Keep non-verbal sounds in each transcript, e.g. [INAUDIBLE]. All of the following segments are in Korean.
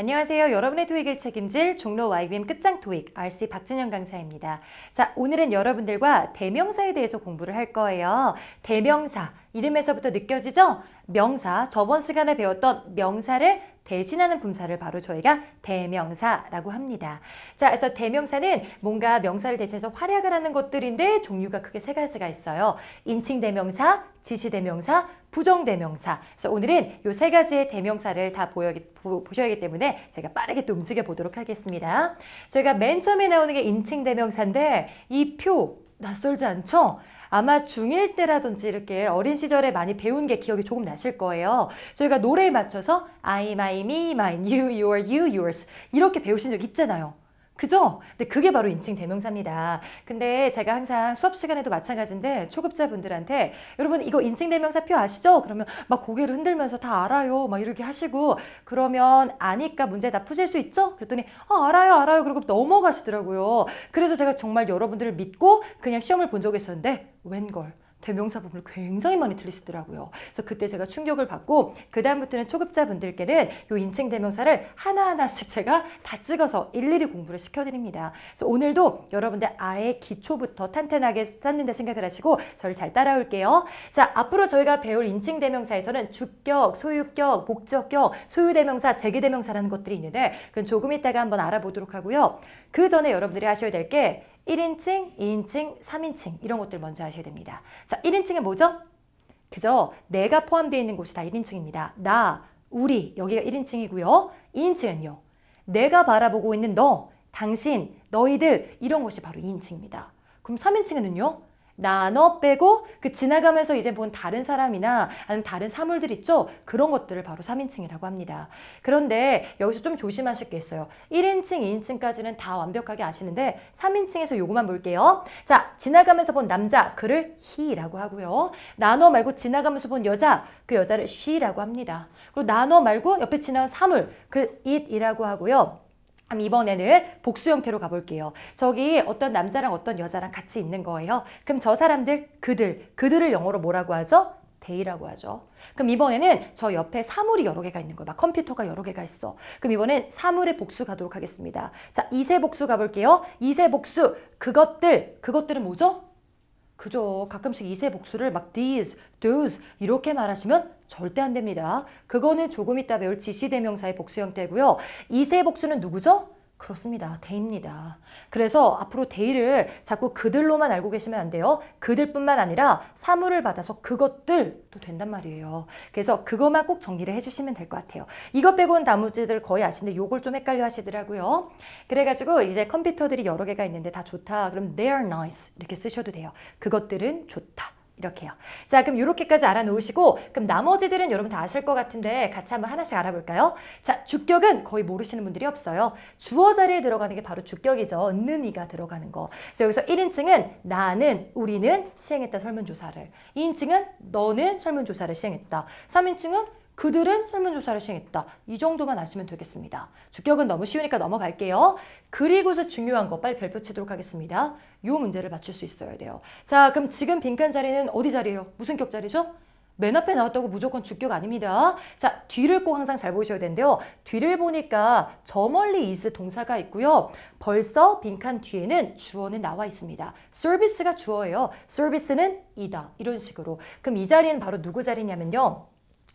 안녕하세요. 여러분의 토익을 책임질 종로 YBM 끝장 토익 RC 박진영 강사입니다. 자, 오늘은 여러분들과 대명사에 대해서 공부를 할 거예요. 대명사, 이름에서부터 느껴지죠? 명사, 저번 시간에 배웠던 명사를 대신하는 분사를 바로 저희가 대명사라고 합니다. 자, 그래서 대명사는 뭔가 명사를 대신해서 활약을 하는 것들인데 종류가 크게 세 가지가 있어요. 인칭 대명사, 지시 대명사, 부정대명사. 그래서 오늘은 이 세 가지의 대명사를 다 보여, 보, 보셔야 하기 때문에 저가 빠르게 또 움직여 보도록 하겠습니다. 저희가 맨 처음에 나오는 게 인칭 대명사인데 이 표 낯설지 않죠? 아마 중일 때라든지 이렇게 어린 시절에 많이 배운 게 기억이 조금 나실 거예요. 저희가 노래에 맞춰서 I, my, me, mine, you, your, you, yours 이렇게 배우신 적 있잖아요. 그죠? 근데 그게 바로 인칭 대명사입니다. 근데 제가 항상 수업 시간에도 마찬가지인데 초급자분들한테 여러분 이거 인칭 대명사 표 아시죠? 그러면 막 고개를 흔들면서 다 알아요. 막 이렇게 하시고 그러면 아니까 문제 다 푸실 수 있죠? 그랬더니 아 알아요 알아요 그러고 넘어가시더라고요. 그래서 제가 정말 여러분들을 믿고 그냥 시험을 본 적이 있었는데 웬걸 대명사 부분을 굉장히 많이 틀리시더라고요. 그래서 그때 제가 충격을 받고 그 다음부터는 초급자분들께는 이 인칭 대명사를 하나하나씩 [LAUGHS] 제가 다 찍어서 일일이 공부를 시켜드립니다. 그래서 오늘도 여러분들 아예 기초부터 탄탄하게 쌓는다 생각을 하시고 저를 잘 따라올게요. 자 앞으로 저희가 배울 인칭 대명사에서는 주격, 소유격, 목적격, 소유대명사, 재계대명사라는 것들이 있는데 그건 조금 이따가 한번 알아보도록 하고요. 그 전에 여러분들이 하셔야 될게 1인칭, 2인칭, 3인칭 이런 것들 먼저 하셔야 됩니다. 자, 1인칭은 뭐죠? 그죠? 내가 포함되어 있는 곳이 다 1인칭입니다. 나, 우리 여기가 1인칭이고요. 2인칭은요. 내가 바라보고 있는 너, 당신, 너희들 이런 것이 바로 2인칭입니다. 그럼 3인칭은요? 나눠 빼고 그 지나가면서 이제 본 다른 사람이나 아니면 다른 사물들 있죠? 그런 것들을 바로 3인칭이라고 합니다. 그런데 여기서 좀 조심하실 게 있어요. 1인칭, 2인칭까지는 다 완벽하게 아시는데 3인칭에서 요거만 볼게요. 자, 지나가면서 본 남자, 그를 he라고 하고요. 나눠 말고 지나가면서 본 여자, 그 여자를 she라고 합니다. 그리고 나눠 말고 옆에 지나간 사물, 그 it이라고 하고요. 그럼 이번에는 복수 형태로 가볼게요. 저기 어떤 남자랑 어떤 여자랑 같이 있는 거예요. 그럼 저 사람들, 그들, 그들을 영어로 뭐라고 하죠? 데이라고 하죠. 그럼 이번에는 저 옆에 사물이 여러 개가 있는 거예요. 막 컴퓨터가 여러 개가 있어. 그럼 이번엔 사물의 복수 가도록 하겠습니다. 자, 이세 복수 가볼게요. 이세 복수, 그것들, 그것들은 뭐죠? 그죠. 가끔씩 이세 복수를 막 these, those 이렇게 말하시면 절대 안 됩니다. 그거는 조금 이따 배울 지시대명사의 복수 형태고요. 이세 복수는 누구죠? 그렇습니다. 대입니다. 그래서 앞으로 대의를 자꾸 그들로만 알고 계시면 안 돼요. 그들뿐만 아니라 사물을 받아서 그것들도 된단 말이에요. 그래서 그것만 꼭 정리를 해주시면 될 것 같아요. 이것 빼고는 나머지들 거의 아시는데 요걸 좀 헷갈려 하시더라고요. 그래가지고 이제 컴퓨터들이 여러 개가 있는데 다 좋다. 그럼 they are nice 이렇게 쓰셔도 돼요. 그것들은 좋다. 이렇게요. 자 그럼 이렇게까지 알아놓으시고 그럼 나머지들은 여러분 다 아실 것 같은데 같이 한번 하나씩 알아볼까요? 자 주격은 거의 모르시는 분들이 없어요. 주어 자리에 들어가는 게 바로 주격이죠. 는 이가 들어가는 거. 그래서 여기서 1인칭은 나는, 우리는 시행했다 설문조사를 2인칭은 너는 설문조사를 시행했다. 3인칭은 그들은 설문조사를 시행했다. 이 정도만 아시면 되겠습니다. 주격은 너무 쉬우니까 넘어갈게요. 그리고서 중요한 거 빨리 별표 치도록 하겠습니다. 요 문제를 맞출 수 있어야 돼요. 자, 그럼 지금 빈칸 자리는 어디 자리예요? 무슨 격 자리죠? 맨 앞에 나왔다고 무조건 주격 아닙니다. 자, 뒤를 꼭 항상 잘 보셔야 되는데요. 뒤를 보니까 저 멀리 is 동사가 있고요. 벌써 빈칸 뒤에는 주어는 나와 있습니다. 서비스가 주어예요. 서비스는 이다. 이런 식으로. 그럼 이 자리는 바로 누구 자리냐면요.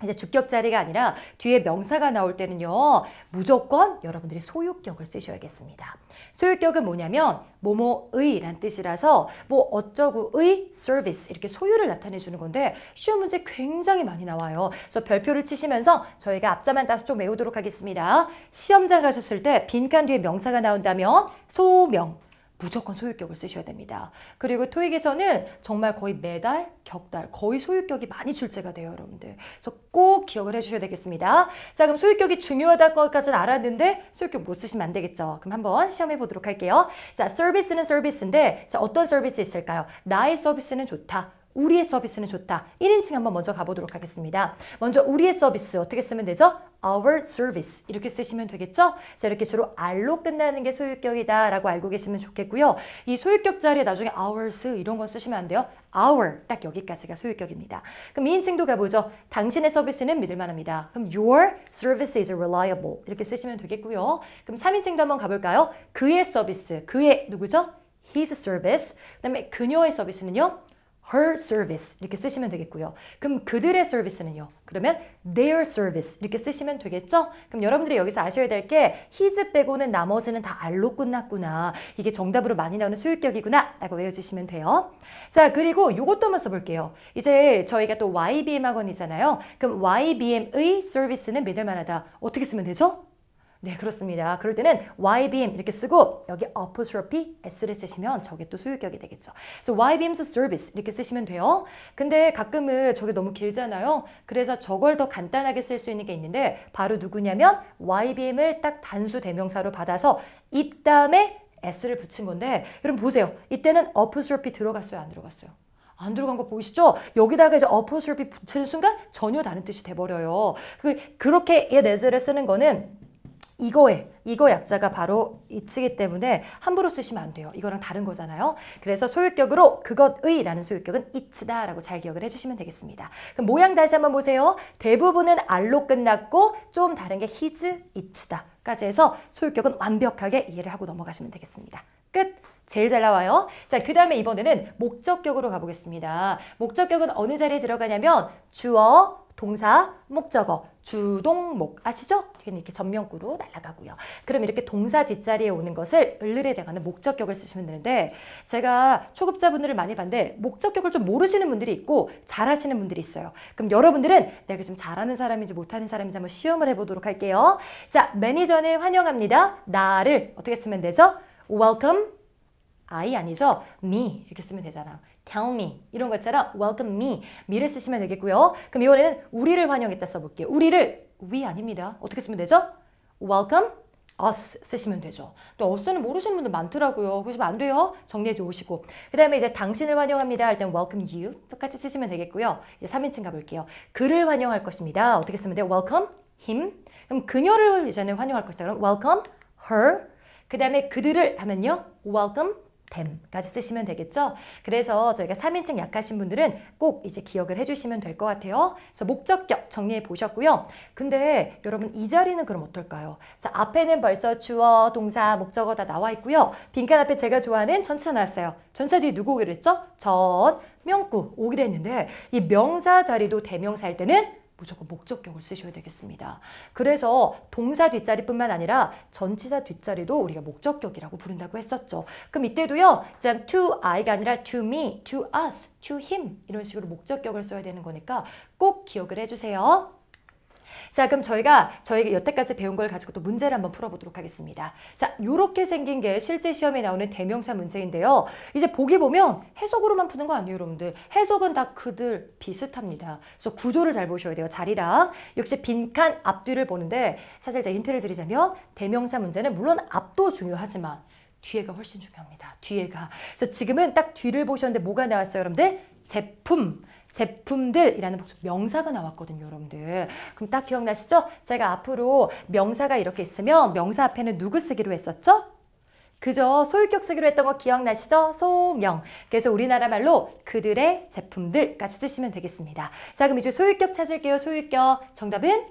이제 주격 자리가 아니라 뒤에 명사가 나올 때는요. 무조건 여러분들이 소유격을 쓰셔야겠습니다. 소유격은 뭐냐면 뭐뭐의 란 뜻이라서 뭐 어쩌구의 서비스 이렇게 소유를 나타내 주는 건데 시험 문제 굉장히 많이 나와요. 그래서 별표를 치시면서 저희가 앞자만 따서 좀 외우도록 하겠습니다. 시험장 가셨을 때 빈칸 뒤에 명사가 나온다면 소명 무조건 소유격을 쓰셔야 됩니다. 그리고 토익에서는 정말 거의 매달, 격달, 거의 소유격이 많이 출제가 돼요, 여러분들. 그래서 꼭 기억을 해주셔야 되겠습니다. 자, 그럼 소유격이 중요하다는 것까지는 알았는데 소유격 못 쓰시면 안 되겠죠. 그럼 한번 시험해 보도록 할게요. 자, 서비스는 서비스인데 자, 어떤 서비스 있을까요? 나의 서비스는 좋다. 우리의 서비스는 좋다. 1인칭 한번 먼저 가보도록 하겠습니다. 먼저 우리의 서비스 어떻게 쓰면 되죠? our service 이렇게 쓰시면 되겠죠? 자 이렇게 주로 r로 끝나는 게 소유격이다 라고 알고 계시면 좋겠고요. 이 소유격 자리에 나중에 ours 이런 건 쓰시면 안 돼요. our 딱 여기까지가 소유격입니다. 그럼 2인칭도 가보죠. 당신의 서비스는 믿을만합니다. 그럼 your service is reliable 이렇게 쓰시면 되겠고요. 그럼 3인칭도 한번 가볼까요? 그의 서비스, 그의 누구죠? his service 그 다음에 그녀의 서비스는요? her service 이렇게 쓰시면 되겠고요. 그럼 그들의 서비스는요. 그러면 their service 이렇게 쓰시면 되겠죠? 그럼 여러분들이 여기서 아셔야 될 게 his 빼고는 나머지는 다 알로 끝났구나. 이게 정답으로 많이 나오는 소유격이구나 라고 외워주시면 돼요. 자 그리고 이것도 한번 써볼게요. 이제 저희가 또 YBM 학원이잖아요. 그럼 YBM의 서비스는 믿을 만하다. 어떻게 쓰면 되죠? 네, 그렇습니다. 그럴 때는 YBM 이렇게 쓰고 여기 apostrophe s를 쓰시면 저게 또 소유격이 되겠죠. 그래서 YBM's service 이렇게 쓰시면 돼요. 근데 가끔은 저게 너무 길잖아요. 그래서 저걸 더 간단하게 쓸 수 있는 게 있는데 바로 누구냐면 YBM을 딱 단수 대명사로 받아서 입담에 s를 붙인 건데 여러분 보세요. 이때는 apostrophe 들어갔어요, 안 들어갔어요? 안 들어간 거 보이시죠? 여기다가 이제 어퍼스를 붙이는 순간 전혀 다른 뜻이 돼버려요. 그, 그렇게 이 네즈를 쓰는 거는 이거에 이거 약자가 바로 이치기 때문에 함부로 쓰시면 안 돼요. 이거랑 다른 거잖아요. 그래서 소유격으로 그것의 라는 소유격은 이치다 라고 잘 기억을 해주시면 되겠습니다. 그럼 모양 다시 한번 보세요. 대부분은 알로 끝났고 좀 다른 게 히즈, 이치다 까지 해서 소유격은 완벽하게 이해를 하고 넘어가시면 되겠습니다. 끝! 제일 잘 나와요. 자, 그 다음에 이번에는 목적격으로 가보겠습니다. 목적격은 어느 자리에 들어가냐면 주어, 동사, 목적어 주동목 아시죠? 뒤에는 이렇게 전면구로 날아가고요. 그럼 이렇게 동사 뒷자리에 오는 것을 을을에 대가는 목적격을 쓰시면 되는데 제가 초급자분들을 많이 봤는데 목적격을 좀 모르시는 분들이 있고 잘하시는 분들이 있어요. 그럼 여러분들은 내가 지금 잘하는 사람인지 못하는 사람인지 한번 시험을 해보도록 할게요. 자, 매니저는 환영합니다. 나를 어떻게 쓰면 되죠? Welcome I 아니죠? me 이렇게 쓰면 되잖아요. tell me 이런 것처럼 welcome me me를 쓰시면 되겠고요. 그럼 이번에는 우리를 환영했다 써볼게요. 우리를 we 아닙니다. 어떻게 쓰면 되죠? welcome us 쓰시면 되죠. 또 us는 모르시는 분들 많더라고요. 그러시면 안 돼요. 정리해 주시고 그 다음에 이제 당신을 환영합니다 할땐 welcome you 똑같이 쓰시면 되겠고요. 이제 3인칭 가볼게요. 그를 환영할 것입니다. 어떻게 쓰면 돼요? welcome him 그럼 그녀를 이제는 환영할 것이다. 그럼 welcome her 그 다음에 그들을 하면요. welcome 됨까지 쓰시면 되겠죠. 그래서 저희가 3인칭 약하신 분들은 꼭 이제 기억을 해주시면 될 것 같아요. 그래서 목적격 정리해 보셨고요. 근데 여러분 이 자리는 그럼 어떨까요? 자 앞에는 벌써 주어, 동사, 목적어 다 나와 있고요. 빈칸 앞에 제가 좋아하는 전체 나왔어요. 전치 뒤에 누구 오기로 했죠? 전, 명구 오기로 했는데 이 명사 자리도 대명사일 때는 무조건 목적격을 쓰셔야 되겠습니다. 그래서 동사 뒷자리뿐만 아니라 전치사 뒷자리도 우리가 목적격이라고 부른다고 했었죠. 그럼 이때도요. 일 to I가 아니라 to me, to us, to him 이런 식으로 목적격을 써야 되는 거니까 꼭 기억을 해주세요. 자 그럼 저희가 저희 여태까지 배운 걸 가지고 또 문제를 한번 풀어보도록 하겠습니다. 자 요렇게 생긴 게 실제 시험에 나오는 대명사 문제인데요. 이제 보기 보면 해석으로만 푸는 거 아니에요 여러분들. 해석은 다 그들 비슷합니다. 그래서 구조를 잘 보셔야 돼요. 자리랑 역시 빈칸 앞뒤를 보는데 사실 제가 힌트를 드리자면 대명사 문제는 물론 앞도 중요하지만 뒤에가 훨씬 중요합니다. 뒤에가. 그래서 지금은 딱 뒤를 보셨는데 뭐가 나왔어요 여러분들? 제품. 제품들이라는 복수 명사가 나왔거든요, 여러분들. 그럼 딱 기억나시죠? 제가 앞으로 명사가 이렇게 있으면 명사 앞에는 누구 쓰기로 했었죠? 그저 소유격 쓰기로 했던 거 기억나시죠? 소명. 그래서 우리나라 말로 그들의 제품들까지 쓰시면 되겠습니다. 자, 그럼 이제 소유격 찾을게요, 소유격. 정답은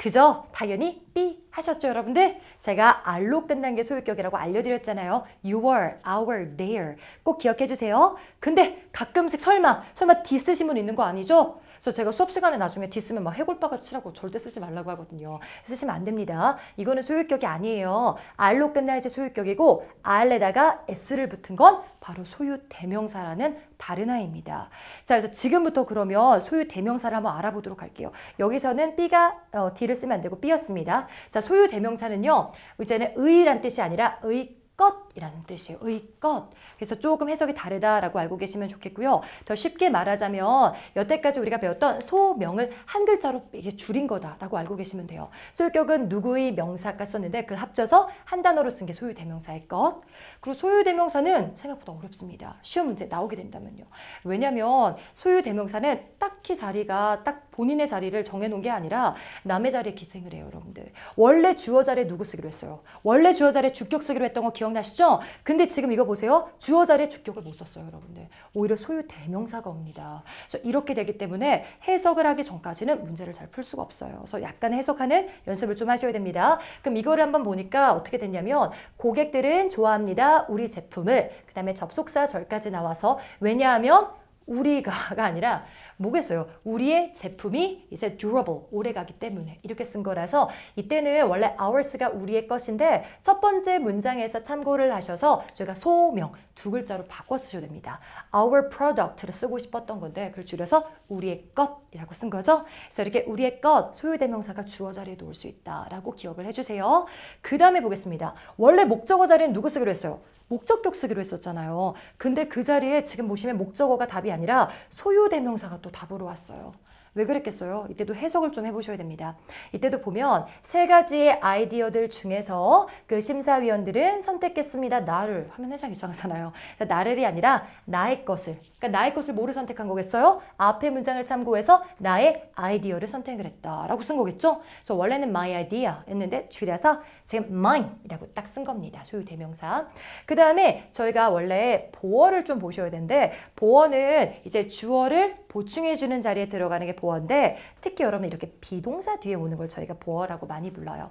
그저 당연히 삐 하셨죠, 여러분들? 제가 알로 끝난 게 소유격이라고 알려드렸잖아요. your, our, their 꼭 기억해 주세요. 근데 가끔씩 설마, 설마 디스신분 있는 거 아니죠? 그래서 제가 수업 시간에 나중에 D 쓰면 막 해골바가 치라고 절대 쓰지 말라고 하거든요. 쓰시면 안 됩니다. 이거는 소유격이 아니에요. R로 끝나야지 소유격이고 R에다가 S를 붙은 건 바로 소유 대명사라는 다른 아입니다. 자, 그래서 지금부터 그러면 소유 대명사를 한번 알아보도록 할게요. 여기서는 B가 어, D를 쓰면 안 되고 B였습니다. 자, 소유 대명사는요. 이제는 의란 뜻이 아니라 의껏 이라는 뜻이에요. 의껏. 그래서 조금 해석이 다르다라고 알고 계시면 좋겠고요. 더 쉽게 말하자면 여태까지 우리가 배웠던 소명을 한 글자로 이게 줄인 거다라고 알고 계시면 돼요. 소유격은 누구의 명사가 썼는데 그걸 합쳐서 한 단어로 쓴 게소유대명사의 것. 그리고 소유대명사는 생각보다 어렵습니다. 시험 문제 나오게 된다면요. 왜냐하면 소유대명사는 딱히 자리가 딱 본인의 자리를 정해놓은 게 아니라 남의 자리에 기생을 해요. 여러분들. 원래 주어 자리에 누구 쓰기로 했어요? 원래 주어 자리에 주격 쓰기로 했던 거 기억나시죠? 근데 지금 이거 보세요. 주어 자리에 주격을 못 썼어요, 여러분들. 오히려 소유 대명사가 옵니다. 그래서 이렇게 되기 때문에 해석을 하기 전까지는 문제를 잘 풀 수가 없어요. 그래서 약간 해석하는 연습을 좀 하셔야 됩니다. 그럼 이거를 한번 보니까 어떻게 됐냐면 고객들은 좋아합니다. 우리 제품을 그 다음에 접속사 절까지 나와서 왜냐하면 우리가가 [LAUGHS] 아니라 뭐겠어요? 우리의 제품이 이제 durable, 오래가기 때문에 이렇게 쓴 거라서 이때는 원래 ours가 우리의 것인데 첫 번째 문장에서 참고를 하셔서 저희가 소명 두 글자로 바꿔 쓰셔도 됩니다. our product를 쓰고 싶었던 건데 그걸 줄여서 우리의 것이라고 쓴 거죠. 그래서 이렇게 우리의 것 소유대명사가 주어 자리에 놓을 수 있다라고 기억을 해주세요. 그 다음에 보겠습니다. 원래 목적어 자리는 누구 쓰기로 했어요? 목적격 쓰기로 했었잖아요. 근데 그 자리에 지금 보시면 목적어가 답이 아니라 소유대명사가 또 답으로 왔어요. 왜 그랬겠어요? 이때도 해석을 좀 해보셔야 됩니다. 이때도 보면 세 가지의 아이디어들 중에서 그 심사위원들은 선택했습니다. 나를 화면 해상 이상하잖아요. 나를이 아니라 나의 것을. 그러니까 나의 것을 뭐를 선택한 거겠어요? 앞에 문장을 참고해서 나의 아이디어를 선택을 했다라고 쓴 거겠죠? 그래서 원래는 my idea 했는데 줄여서 지금 mine이라고 딱 쓴 겁니다. 소유 대명사. 그 다음에 저희가 원래 보어를 좀 보셔야 되는데 보어는 이제 주어를 보충해주는 자리에 들어가는 게 보어인데 특히 여러분 이렇게 비동사 뒤에 오는 걸 저희가 보어라고 많이 불러요.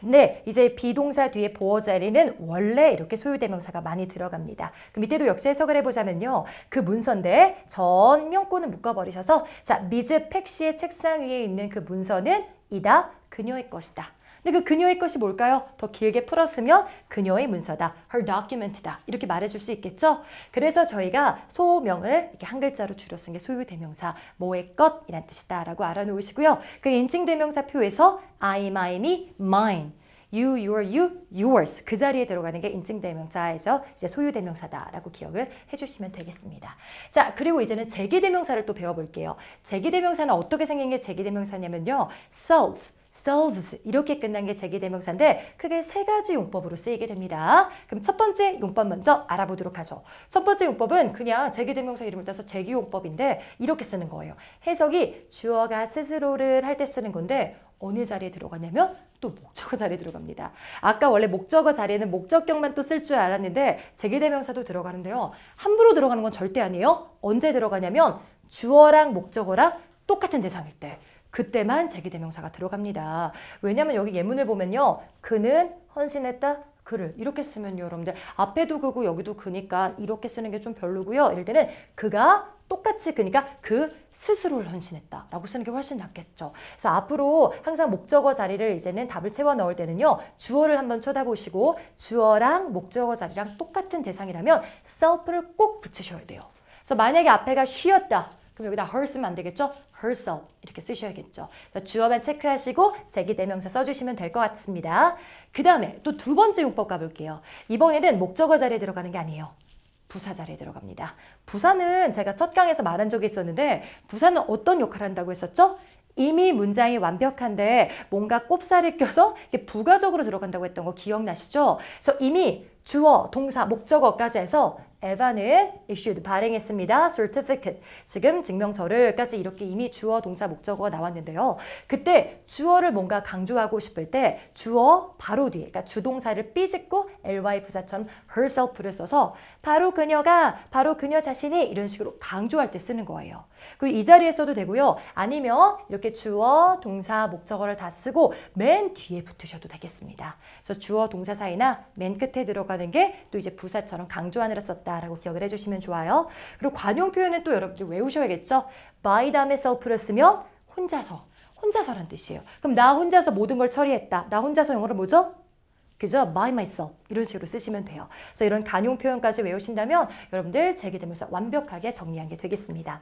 근데 이제 비동사 뒤에 보어 자리는 원래 이렇게 소유대명사가 많이 들어갑니다. 그 밑에도 역시 해석을 해보자면요. 그 문서인데 전명구는 묶어버리셔서 자 미즈 팩시의 책상 위에 있는 그 문서는 이다 그녀의 것이다. 근데 그 그녀의 것이 뭘까요? 더 길게 풀었으면 그녀의 문서다. her document다. 이렇게 말해줄 수 있겠죠? 그래서 저희가 소명을 이렇게 한 글자로 줄여 쓴 게 소유 대명사 뭐의 것이란 뜻이다 라고 알아놓으시고요. 그 인칭 대명사 표에서 I, mine이 mine you, your, you, yours 그 자리에 들어가는 게인증대명사에서 이제 소유대명사다라고 기억을 해주시면 되겠습니다. 자, 그리고 이제는 재기대명사를또 배워볼게요. 재기대명사는 어떻게 생긴 게재기대명사냐면요 self solves 이렇게 끝난 게 제기대명사인데 크게 세 가지 용법으로 쓰이게 됩니다. 그럼 첫 번째 용법 먼저 알아보도록 하죠. 첫 번째 용법은 그냥 제기대명사 이름을 따서 제기용법인데 이렇게 쓰는 거예요. 해석이 주어가 스스로를 할 때 쓰는 건데 어느 자리에 들어가냐면 또 목적어 자리에 들어갑니다. 아까 원래 목적어 자리에는 목적격만 또 쓸 줄 알았는데 제기대명사도 들어가는데요. 함부로 들어가는 건 절대 아니에요. 언제 들어가냐면 주어랑 목적어랑 똑같은 대상일 때 그때만 재기대명사가 들어갑니다. 왜냐면 하 여기 예문을 보면요. 그는 헌신했다. 그를 이렇게 쓰면요 여러분들 앞에도 그고 여기도 그니까 이렇게 쓰는 게 좀 별로고요 이럴 때는 그가 똑같이 그니까 그 스스로를 헌신했다 라고 쓰는 게 훨씬 낫겠죠 그래서 앞으로 항상 목적어 자리를 이제는 답을 채워 넣을 때는요 주어를 한번 쳐다보시고 주어랑 목적어 자리랑 똑같은 대상이라면 self를 꼭 붙이셔야 돼요 그래서 만약에 앞에가 쉬었다 그럼 여기다 her 쓰면 안 되겠죠? herself 이렇게 쓰셔야겠죠. 주어만 체크하시고 제기 대명사 네 써주시면 될 것 같습니다. 그 다음에 또 두 번째 용법 가볼게요. 이번에는 목적어 자리에 들어가는 게 아니에요. 부사 자리에 들어갑니다. 부사는 제가 첫 강에서 말한 적이 있었는데 부사는 어떤 역할을 한다고 했었죠? 이미 문장이 완벽한데 뭔가 꼽사를 껴서 이게 부가적으로 들어간다고 했던 거 기억나시죠? 그래서 이미 주어, 동사, 목적어까지 해서 에바는 issued 발행했습니다. certificate 지금 증명서를까지 이렇게 이미 주어 동사 목적어가 나왔는데요. 그때 주어를 뭔가 강조하고 싶을 때 주어 바로 뒤에 그러니까 주동사를 삐집고 ly 부사처럼 herself를 써서 바로 그녀가 바로 그녀 자신이 이런 식으로 강조할 때 쓰는 거예요. 그리고이 자리에 써도 되고요. 아니면 이렇게 주어 동사 목적어를 다 쓰고 맨 뒤에 붙으셔도 되겠습니다. 그래서 주어 동사 사이나 맨 끝에 들어가는 게 또 이제 부사처럼 강조하느라 썼다. 있다라고 기억을 해주시면 좋아요. 그리고 관용 표현은 또 여러분들 외우셔야겠죠. by 다음에 self를 쓰면 혼자서, 혼자서란 뜻이에요. 그럼 나 혼자서 모든 걸 처리했다. 나 혼자서 영어로 뭐죠? 그죠? by myself 이런 식으로 쓰시면 돼요. 그래서 이런 관용 표현까지 외우신다면 여러분들 제기 되면서 완벽하게 정리한 게 되겠습니다.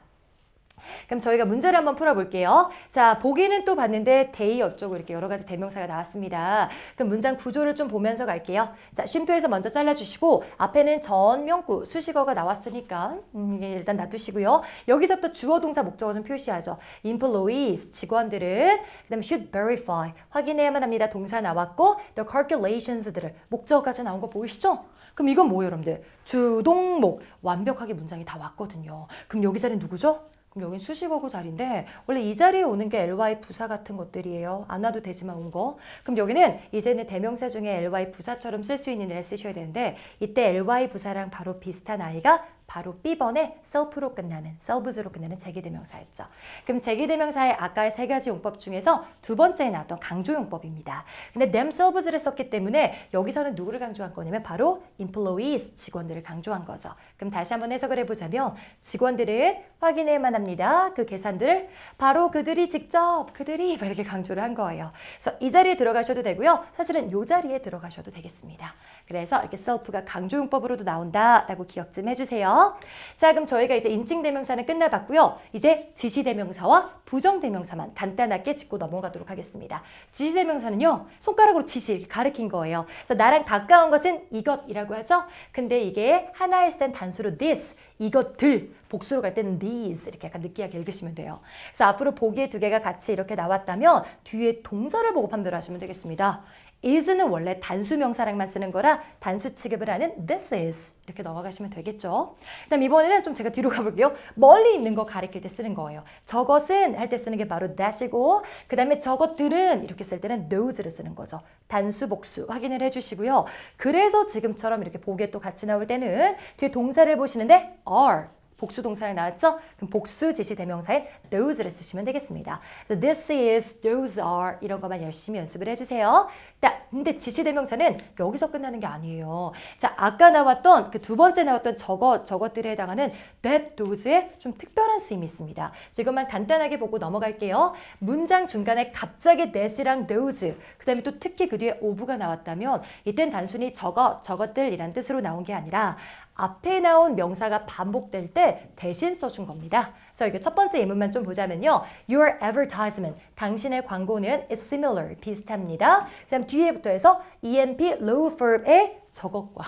그럼 저희가 문제를 한번 풀어볼게요. 자, 보기는 또 봤는데 데이 어쩌고 이렇게 여러 가지 대명사가 나왔습니다. 그럼 문장 구조를 좀 보면서 갈게요. 자, 쉼표에서 먼저 잘라주시고 앞에는 전명구 수식어가 나왔으니까 음, 일단 놔두시고요. 여기서부터 주어 동사 목적어 좀 표시하죠. employees 직원들은 그다음 should verify 확인해야만 합니다. 동사 나왔고 the calculations들을 목적어까지 나온 거 보이시죠? 그럼 이건 뭐예요, 여러분들? 주동목 완벽하게 문장이 다 왔거든요. 그럼 여기 자리는 누구죠? 그럼 여긴 수식어고 자리인데 원래 이 자리에 오는 게 ly 부사 같은 것들이에요. 안 와도 되지만 온 거. 그럼 여기는 이제는 대명사 중에 ly 부사처럼 쓸 수 있는 애를 쓰셔야 되는데 이때 ly 부사랑 바로 비슷한 아이가 바로 b 번의 self로 끝나는 selves로 끝나는 재기대명사였죠 그럼 재기대명사의 아까의 세 가지 용법 중에서 두 번째에 나왔던 강조용법입니다. 근데 themselves를 썼기 때문에 여기서는 누구를 강조한 거냐면 바로 employees, 직원들을 강조한 거죠. 그럼 다시 한번 해석을 해보자면 직원들은 확인해야만 합니다. 그 계산들을 바로 그들이 직접 그들이 이렇게 강조를 한 거예요. 그래서 이 자리에 들어가셔도 되고요. 사실은 이 자리에 들어가셔도 되겠습니다. 그래서 이렇게 self가 강조용법으로도 나온다라고 기억 좀 해주세요. 자, 그럼 저희가 이제 인칭 대명사는 끝나봤고요. 이제 지시 대명사와 부정 대명사만 간단하게 짚고 넘어가도록 하겠습니다. 지시 대명사는요. 손가락으로 지시 가르친 거예요. 그래서 나랑 가까운 것은 이것이라고 하죠. 근데 이게 하나의쓴 단수로 this, 이것들, 복수로 갈 때는 these 이렇게 약간 느끼하게 읽으시면 돼요. 그래서 앞으로 보기의 두 개가 같이 이렇게 나왔다면 뒤에 동사를 보고 판별하시면 되겠습니다. is는 원래 단수 명사랑만 쓰는 거라 단수 취급을 하는 this is 이렇게 넘어가시면 되겠죠. 그다음 이번에는 좀 제가 뒤로 가볼게요. 멀리 있는 거 가리킬 때 쓰는 거예요. 저것은 할 때 쓰는 게 바로 that이고 그다음에 저것들은 이렇게 쓸 때는 those를 쓰는 거죠. 단수 복수 확인을 해주시고요. 그래서 지금처럼 이렇게 보게또 같이 나올 때는 뒤에 동사를 보시는데 are 복수 동사를 나왔죠? 그럼 복수 지시 대명사인 those를 쓰시면 되겠습니다. 그래서 so this is, those are 이런 것만 열심히 연습을 해주세요. 근데 지시대명사는 여기서 끝나는 게 아니에요. 자, 아까 나왔던 그 두 번째 나왔던 저것, 저것들에 해당하는 that, those에 좀 특별한 쓰임이 있습니다. 지금만 간단하게 보고 넘어갈게요. 문장 중간에 갑자기 that이랑 those, 그 다음에 또 특히 그 뒤에 of가 나왔다면 이땐 단순히 저것, 저것들이란 뜻으로 나온 게 아니라 앞에 나온 명사가 반복될 때 대신 써준 겁니다. 자, 이게 첫 번째 예문만 좀 보자면요. Your advertisement, 당신의 광고는 is similar, 비슷합니다. 그 다음 뒤에부터 해서 EMP low firm의 저것과.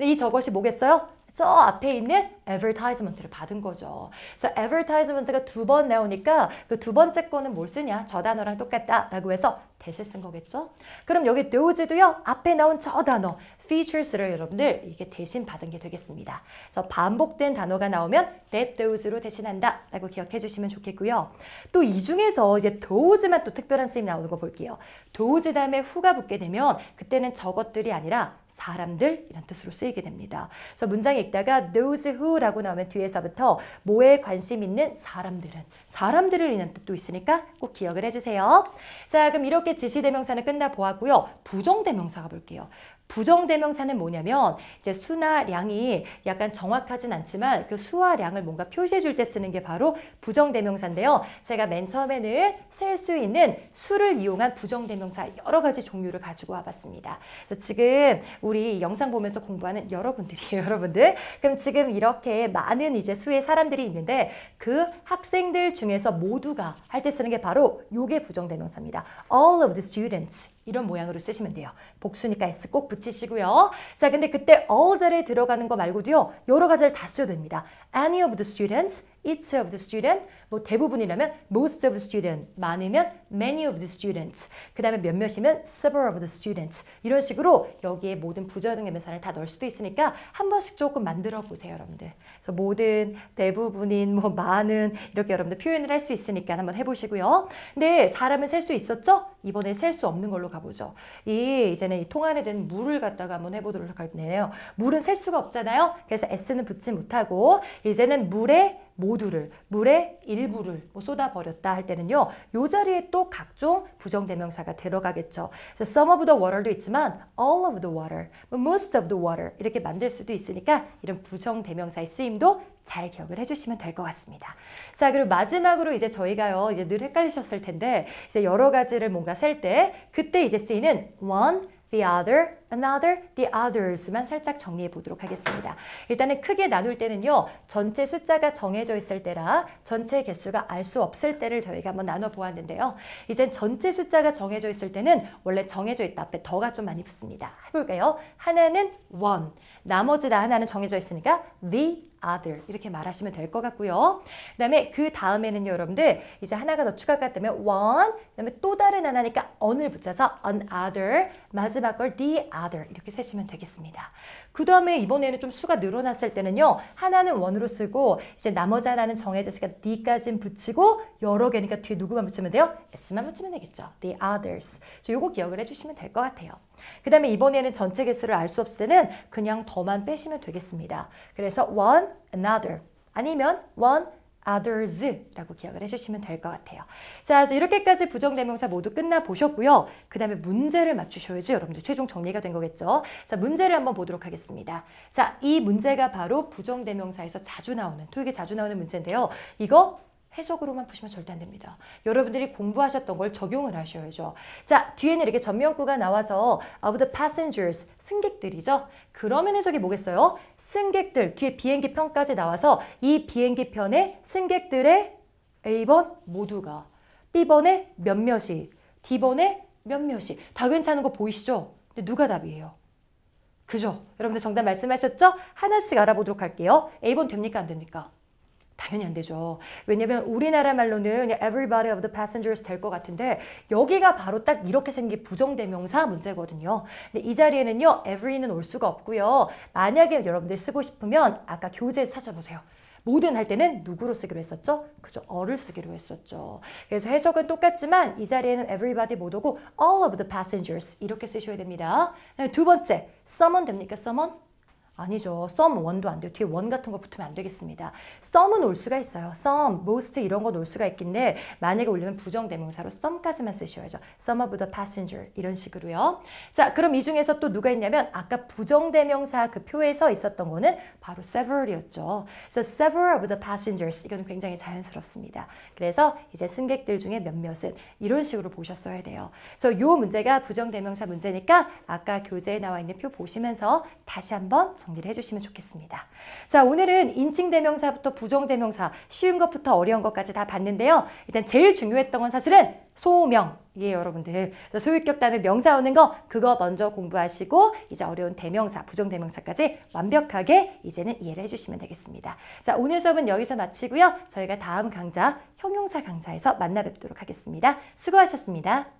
이 저것이 뭐겠어요? 저 앞에 있는 advertisement를 받은 거죠. 그래서 advertisement가 두 번 나오니까 그 두 번째 거는 뭘 쓰냐? 저 단어랑 똑같다라고 해서 대신 쓴 거겠죠? 그럼 여기 d o e 도요 앞에 나온 저 단어 features를 여러분들 이게 대신 받은 게 되겠습니다. 그래서 반복된 단어가 나오면 that d o e 로 대신한다 라고 기억해 주시면 좋겠고요. 또 이 중에서 이제 d o e 만또 특별한 쓰임 나오는 거 볼게요. d o e 다음에 후가 붙게 되면 그때는 저것들이 아니라 사람들 이런 뜻으로 쓰이게 됩니다. 그래서 문장 읽다가 those who라고 나오면 뒤에서부터 뭐에 관심 있는 사람들은 사람들을 이란 뜻도 있으니까 꼭 기억을 해주세요. 자 그럼 이렇게 지시대명사는 끝나 보았고요. 부정대명사가 볼게요. 부정대명사는 뭐냐면 이제 수나 량이 약간 정확하진 않지만 그 수와 량을 뭔가 표시해 줄 때 쓰는 게 바로 부정대명사인데요. 제가 맨 처음에는 셀 수 있는 수를 이용한 부정대명사 여러 가지 종류를 가지고 와봤습니다. 그래서 지금 우리 영상 보면서 공부하는 여러분들이에요. [LAUGHS] 여러분들. 그럼 지금 이렇게 많은 이제 수의 사람들이 있는데 그 학생들 중에서 모두가 할 때 쓰는 게 바로 요게 부정대명사입니다. All of the students 이런 모양으로 쓰시면 돼요. 복수니까 s 꼭 붙이시고요. 자, 근데 그때 a l 에 들어가는 거 말고도요. 여러 가지를 다 써도 됩니다. any of the students, each of the student, 뭐 대부분이라면 most of the student, 많으면 many of the students, 그 다음에 몇몇이면 several of the students 이런 식으로 여기에 모든 부정의용사를다 넣을 수도 있으니까 한 번씩 조금 만들어 보세요 여러분들. 그래서 모든, 대부분인, 뭐 많은 이렇게 여러분들 표현을 할 수 있으니까 한번 해보시고요. 근데 사람은 셀 수 있었죠? 이번에 셀 수 없는 걸로 가보죠. 이 이제는 이 통안에 든 물을 갖다가 한번 해보도록 할 텐데요. 물은 셀 수가 없잖아요. 그래서 s는 붙지 못하고 이제는 물에 모두를, 물의 일부를 뭐 쏟아버렸다 할 때는요. 요 자리에 또 각종 부정대명사가 들어가겠죠. 그래서 some of the water도 있지만 all of the water, 뭐 most of the water 이렇게 만들 수도 있으니까 이런 부정대명사의 쓰임도 잘 기억을 해주시면 될 것 같습니다. 자, 그리고 마지막으로 이제 저희가요, 이제 늘 헷갈리셨을 텐데, 이제 여러 가지를 뭔가 셀 때, 그때 이제 쓰이는 one, the other, another, the others만 살짝 정리해 보도록 하겠습니다. 일단은 크게 나눌 때는요. 전체 숫자가 정해져 있을 때라 전체 개수가 알 수 없을 때를 저희가 한번 나눠 보았는데요. 이젠 전체 숫자가 정해져 있을 때는 원래 정해져 있다 앞에 더가 좀 많이 붙습니다. 해볼까요? 하나는 one, 나머지 다 하나는 정해져 있으니까 the other 이렇게 말하시면 될 것 같고요. 그 다음에 그 다음에는요 여러분들 이제 하나가 더 추가가 되면 one, 그 다음에 또 다른 하나니까 on을 붙여서 another, 마지막 걸 the other other 이렇게 세시면 되겠습니다. 그 다음에 이번에는 좀 수가 늘어났을 때는요. 하나는 원으로 쓰고 이제 나머지 하나는 정해져 있으니까 t 까지 붙이고 여러 개니까 뒤에 누구만 붙이면 돼요? s만 붙이면 되겠죠. the others. 요거 기억을 해주시면 될 것 같아요. 그 다음에 이번에는 전체 개수를 알 수 없을 때는 그냥 더만 빼시면 되겠습니다. 그래서 one, another 아니면 one, others라고 기억을 해주시면 될 것 같아요. 자, 그래서 이렇게까지 부정대명사 모두 끝나보셨고요. 그 다음에 문제를 맞추셔야지 여러분들 최종 정리가 된 거겠죠. 자, 문제를 한번 보도록 하겠습니다. 자, 이 문제가 바로 부정대명사에서 자주 나오는, 토익에 자주 나오는 문제인데요. 이거 해석으로만 보시면 절대 안 됩니다. 여러분들이 공부하셨던 걸 적용을 하셔야죠. 자, 뒤에는 이렇게 전면구가 나와서 of the passengers, 승객들이죠. 그러면 해석이 뭐겠어요? 승객들, 뒤에 비행기 편까지 나와서 이 비행기 편에 승객들의 A번 모두가, B번에 몇몇이, D번에 몇몇이 다 괜찮은 거 보이시죠? 근데 누가 답이에요? 그죠? 여러분들 정답 말씀하셨죠? 하나씩 알아보도록 할게요. A번 됩니까? 안 됩니까? 당연히 안 되죠. 왜냐면 우리나라 말로는 everybody of the passengers 될 것 같은데 여기가 바로 딱 이렇게 생긴 부정대명사 문제거든요. 근데 이 자리에는요. every는 올 수가 없고요. 만약에 여러분들 쓰고 싶으면 아까 교재 찾아보세요. 모든 할 때는 누구로 쓰기로 했었죠? 그죠. 어를 쓰기로 했었죠. 그래서 해석은 똑같지만 이 자리에는 everybody 못 오고 all of the passengers 이렇게 쓰셔야 됩니다. 네, 두 번째, someone 됩니까? someone? 아니죠. some, o 도안 돼요. 뒤에 o 같은 거 붙으면 안 되겠습니다. some은 올 수가 있어요. some, most 이런 건 올 수가 있긴데 만약에 올리면 부정대명사로 some까지만 쓰셔야죠. some of the passenger 이런 식으로요. 자, 그럼 이 중에서 또 누가 있냐면 아까 부정대명사 그 표에서 있었던 거는 바로 several이었죠. so several of the passengers 이건 굉장히 자연스럽습니다. 그래서 이제 승객들 중에 몇몇은 이런 식으로 보셨어야 돼요. 그래서 요 문제가 부정대명사 문제니까 아까 교재에 나와 있는 표 보시면서 다시 한번 정리를 해주시면 좋겠습니다. 자, 오늘은 인칭대명사부터 부정대명사, 쉬운 것부터 어려운 것까지 다 봤는데요. 일단 제일 중요했던 건 사실은 소명. 이 예, 여러분들. 소유격 다음 명사 오는 거 그거 먼저 공부하시고 이제 어려운 대명사, 부정대명사까지 완벽하게 이제는 이해를 해주시면 되겠습니다. 자, 오늘 수업은 여기서 마치고요. 저희가 다음 강좌, 형용사 강좌에서 만나 뵙도록 하겠습니다. 수고하셨습니다.